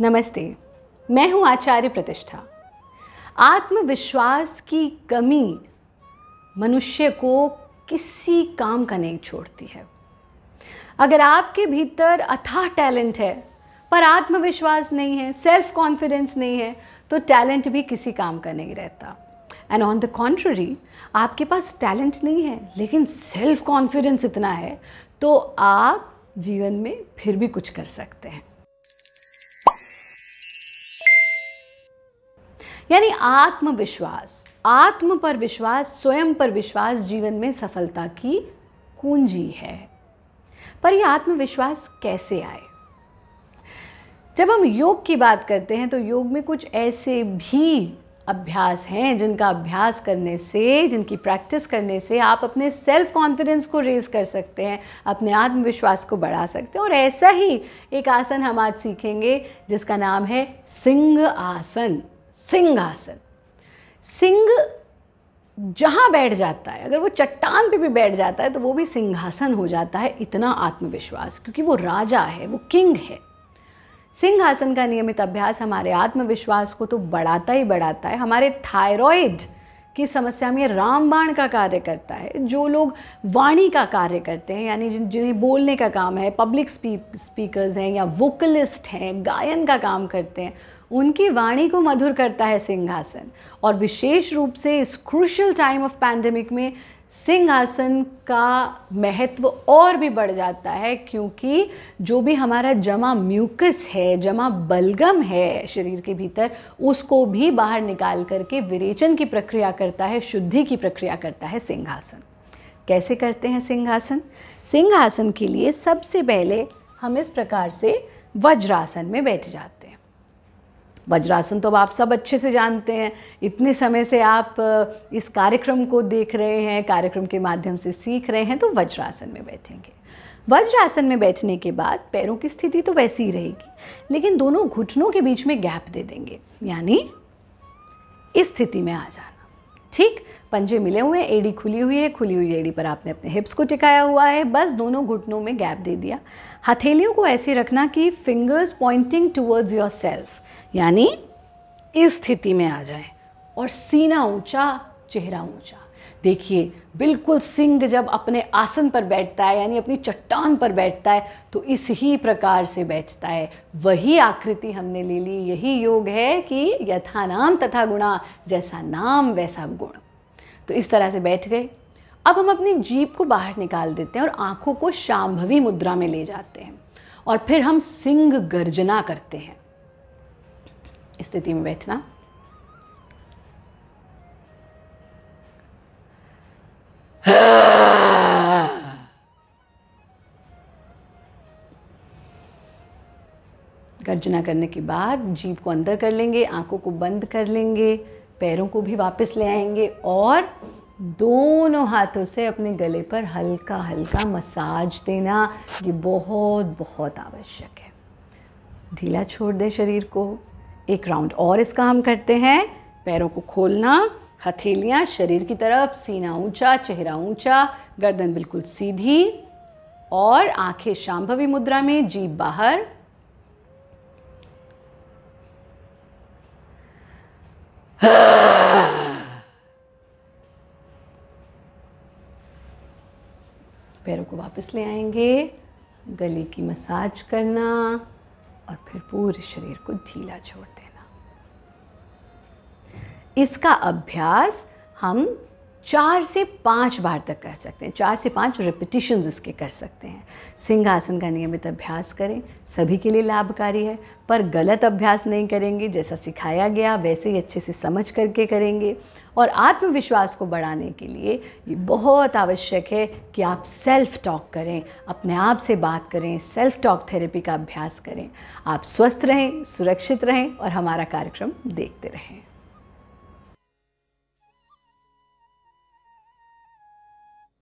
नमस्ते मैं हूं आचार्य प्रतिष्ठा आत्मविश्वास की कमी मनुष्य को किसी काम का नहीं छोड़ती है अगर आपके भीतर अथाह टैलेंट है पर आत्मविश्वास नहीं है सेल्फ कॉन्फिडेंस नहीं है तो टैलेंट भी किसी काम का नहीं रहता एंड ऑन द कॉन्ट्ररी आपके पास टैलेंट नहीं है लेकिन सेल्फ कॉन्फिडेंस इतना है तो आप जीवन में फिर भी कुछ कर सकते हैं यानी आत्मविश्वास आत्म पर विश्वास स्वयं पर विश्वास जीवन में सफलता की कुंजी है पर यह आत्मविश्वास कैसे आए जब हम योग की बात करते हैं तो योग में कुछ ऐसे भी अभ्यास हैं जिनका अभ्यास करने से जिनकी प्रैक्टिस करने से आप अपने सेल्फ कॉन्फिडेंस को रेज़ कर सकते हैं अपने आत्मविश्वास को बढ़ा सकते हैं और ऐसा ही एक आसन हम आज सीखेंगे जिसका नाम है सिंह आसन सिंहासन सिंह जहाँ बैठ जाता है अगर वो चट्टान पे भी बैठ जाता है तो वो भी सिंहासन हो जाता है इतना आत्मविश्वास क्योंकि वो राजा है वो किंग है सिंहासन का नियमित अभ्यास हमारे आत्मविश्वास को तो बढ़ाता ही बढ़ाता है हमारे थायराइड की समस्या में रामबाण का कार्य करता है जो लोग वाणी का कार्य करते हैं यानी जिन जिन्हें बोलने का काम है पब्लिक स्पीकर्स हैं या वोकलिस्ट हैं गायन का काम करते हैं उनकी वाणी को मधुर करता है सिंहासन और विशेष रूप से इस क्रूशल टाइम ऑफ पैंडमिक में सिंहासन का महत्व और भी बढ़ जाता है क्योंकि जो भी हमारा जमा म्यूकस है जमा बलगम है शरीर के भीतर उसको भी बाहर निकाल करके विरेचन की प्रक्रिया करता है शुद्धि की प्रक्रिया करता है सिंहासन कैसे करते हैं सिंहासन सिंहासन के लिए सबसे पहले हम इस प्रकार से वज्रासन में बैठ जाते हैं वज्रासन तो अब आप सब अच्छे से जानते हैं इतने समय से आप इस कार्यक्रम को देख रहे हैं कार्यक्रम के माध्यम से सीख रहे हैं तो वज्रासन में बैठेंगे वज्रासन में बैठने के बाद पैरों की स्थिति तो वैसी ही रहेगी लेकिन दोनों घुटनों के बीच में गैप दे देंगे यानी इस स्थिति में आ जाना ठीक पंजे मिले हुए हैं एड़ी खुली हुई है खुली हुई एड़ी पर आपने अपने हिप्स को टिकाया हुआ है बस दोनों घुटनों में गैप दे दिया हथेलियों को ऐसे रखना कि fingers pointing towards yourself यानी इस स्थिति में आ जाए और सीना ऊंचा चेहरा ऊंचा देखिए बिल्कुल सिंह जब अपने आसन पर बैठता है यानी अपनी चट्टान पर बैठता है तो इस ही प्रकार से बैठता है वही आकृति हमने ले ली यही योग है कि यथा नाम तथा गुणा जैसा नाम वैसा गुण तो इस तरह से बैठ गए अब हम अपनी जीप को बाहर निकाल देते हैं और आँखों को शाम्भवी मुद्रा में ले जाते हैं और फिर हम सिंह गर्जना करते हैं istediğim बैठना गर्जना करने के बाद जीप को अंदर कर लेंगे आंखों को बंद कर लेंगे पैरों को भी वापस ले आएंगे और दोनों हाथों से अपने गले पर हल्का हल्का मसाज देना ये बहुत बहुत आवश्यक है ढीला छोड़ दे शरीर को एक राउंड और इसका हम करते हैं पैरों को खोलना हथेलियाँ शरीर की तरफ सीना ऊंचा चेहरा ऊंचा गर्दन बिल्कुल सीधी और आंखें शांभवी मुद्रा में जीभ बाहर पैरों को वापस ले आएंगे गले की मसाज करना और फिर पूरे शरीर को ढीला छोड़ इसका अभ्यास हम चार से पाँच बार तक कर सकते हैं चार से पाँच रिपीटिशंस इसके कर सकते हैं सिंहासन का नियमित अभ्यास करें सभी के लिए लाभकारी है पर गलत अभ्यास नहीं करेंगे जैसा सिखाया गया वैसे ही अच्छे से समझ करके करेंगे और आत्मविश्वास को बढ़ाने के लिए ये बहुत आवश्यक है कि आप सेल्फ टॉक करें अपने आप से बात करें सेल्फ टॉक थेरेपी का अभ्यास करें आप स्वस्थ रहें सुरक्षित रहें और हमारा कार्यक्रम देखते रहें